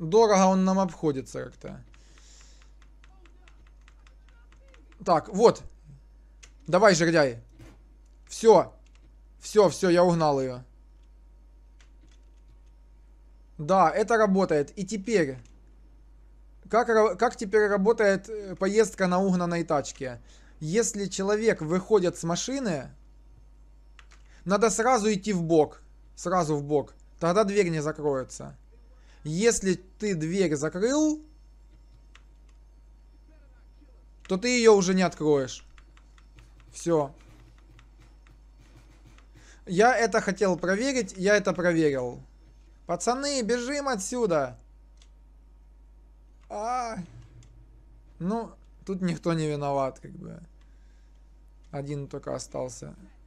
Дорого он нам обходится как-то. Так, вот. Давай, жердяй. Все. Все, все, я угнал ее. Да, это работает. И теперь... Как, как теперь работает э, поездка на угнанной тачке? Если человек выходит с машины, надо сразу идти в бок. Сразу в бок. Тогда дверь не закроется. Если ты дверь закрыл, то ты ее уже не откроешь. Все. Я это хотел проверить, я это проверил. Пацаны, бежим отсюда. А, -а, а, ну, тут никто не виноват, как бы. Один только остался.